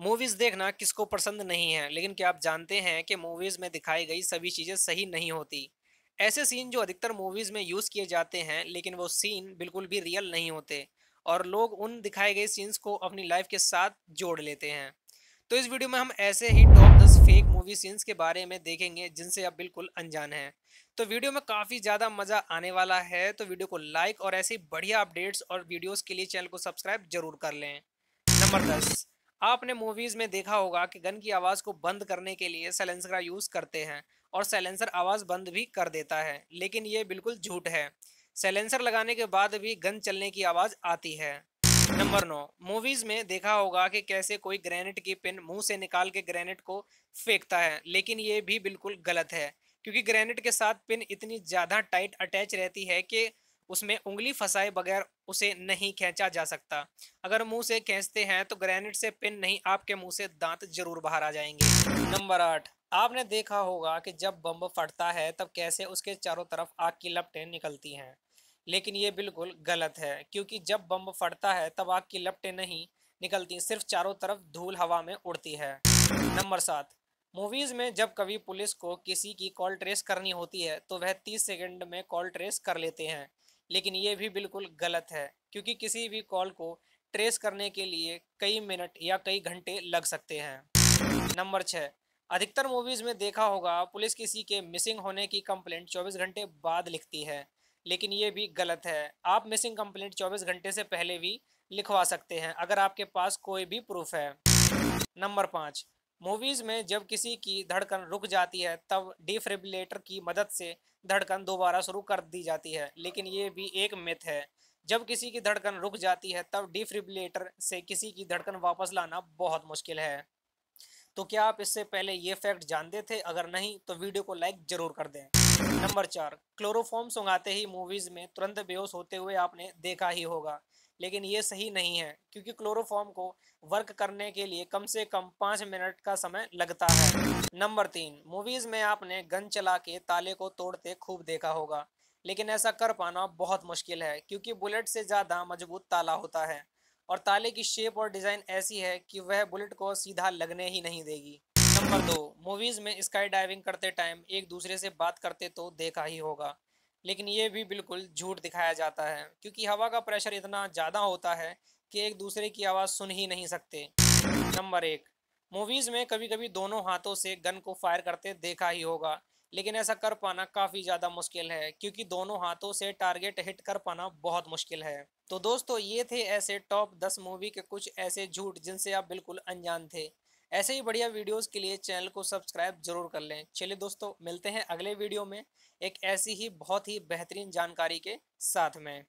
movies देखना किसको पसंद नहीं है लेकिन क्या आप जानते हैं कि मूवीज में दिखाई गई सभी चीजें सही नहीं होती ऐसे सीन जो अधिकतर मूवीज में यूज किए जाते हैं लेकिन वो सीन बिल्कुल भी रियल नहीं होते और लोग उन दिखाए गए सीन्स को अपनी लाइफ के साथ जोड़ लेते हैं तो इस वीडियो में हम ऐसे ही टॉप दस फेक मूवी सीन्स के बारे में देखेंगे जिनसे आप बिल्कुल अनजान हैं तो वीडियो में काफ़ी ज़्यादा मज़ा आने वाला है तो वीडियो को लाइक और ऐसे बढ़िया अपडेट्स और वीडियोज़ के लिए चैनल को सब्सक्राइब जरूर कर लें नंबर दस आपने मूवीज़ में देखा होगा कि गन की आवाज़ को बंद करने के लिए साइलेंसर का यूज़ करते हैं और साइलेंसर आवाज़ बंद भी कर देता है लेकिन ये बिल्कुल झूठ है साइलेंसर लगाने के बाद भी गन चलने की आवाज़ आती है नंबर नौ मूवीज़ में देखा होगा कि कैसे कोई ग्रेनेड की पिन मुंह से निकाल के ग्रेनेड को फेंकता है लेकिन ये भी बिल्कुल गलत है क्योंकि ग्रेनेड के साथ पिन इतनी ज़्यादा टाइट अटैच रहती है कि उसमें उंगली फंसाए बगैर उसे नहीं खींचा जा सकता अगर मुंह से खींचते हैं तो ग्रेनेड से पिन नहीं आपके मुंह से दांत जरूर बाहर आ जाएंगे नंबर आठ आपने देखा होगा कि जब बम फटता है तब कैसे उसके चारों तरफ आग की लपटें निकलती हैं लेकिन ये बिल्कुल गलत है क्योंकि जब बम फटता है तब आग की लपटें नहीं निकलती सिर्फ चारों तरफ धूल हवा में उड़ती है नंबर सात मूवीज़ में जब कभी पुलिस को किसी की कॉल ट्रेस करनी होती है तो वह तीस सेकंड में कॉल ट्रेस कर लेते हैं लेकिन ये भी बिल्कुल गलत है क्योंकि किसी भी कॉल को ट्रेस करने के लिए कई मिनट या कई घंटे लग सकते हैं नंबर छः अधिकतर मूवीज़ में देखा होगा पुलिस किसी के मिसिंग होने की कंप्लेंट 24 घंटे बाद लिखती है लेकिन ये भी गलत है आप मिसिंग कंप्लेंट 24 घंटे से पहले भी लिखवा सकते हैं अगर आपके पास कोई भी प्रूफ है नंबर पाँच मूवीज में जब किसी की धड़कन रुक जाती है तब डिफ्रेबुलेटर की मदद से धड़कन दोबारा शुरू कर दी जाती है लेकिन ये भी एक मिथ है जब किसी की धड़कन रुक जाती है तब डिफ्रिबुलेटर से किसी की धड़कन वापस लाना बहुत मुश्किल है तो क्या आप इससे पहले ये फैक्ट जानते थे अगर नहीं तो वीडियो को लाइक जरूर कर दें नंबर चार क्लोरोफॉर्म सुंगाते ही मूवीज में तुरंत बेहोश होते हुए आपने देखा ही होगा लेकिन ये सही नहीं है क्योंकि क्लोरोफॉर्म को वर्क करने के लिए कम से कम पाँच मिनट का समय लगता है नंबर तीन मूवीज़ में आपने गन चला के ताले को तोड़ते खूब देखा होगा लेकिन ऐसा कर पाना बहुत मुश्किल है क्योंकि बुलेट से ज़्यादा मजबूत ताला होता है और ताले की शेप और डिज़ाइन ऐसी है कि वह बुलेट को सीधा लगने ही नहीं देगी नंबर दो मूवीज़ में स्काई डाइविंग करते टाइम एक दूसरे से बात करते तो देखा ही होगा लेकिन ये भी बिल्कुल झूठ दिखाया जाता है क्योंकि हवा का प्रेशर इतना ज़्यादा होता है कि एक दूसरे की आवाज़ सुन ही नहीं सकते नंबर एक मूवीज़ में कभी कभी दोनों हाथों से गन को फायर करते देखा ही होगा लेकिन ऐसा कर पाना काफ़ी ज़्यादा मुश्किल है क्योंकि दोनों हाथों से टारगेट हिट कर पाना बहुत मुश्किल है तो दोस्तों ये थे ऐसे टॉप दस मूवी के कुछ ऐसे झूठ जिनसे आप बिल्कुल अनजान थे ऐसे ही बढ़िया वीडियोस के लिए चैनल को सब्सक्राइब जरूर कर लें चलिए दोस्तों मिलते हैं अगले वीडियो में एक ऐसी ही बहुत ही बेहतरीन जानकारी के साथ में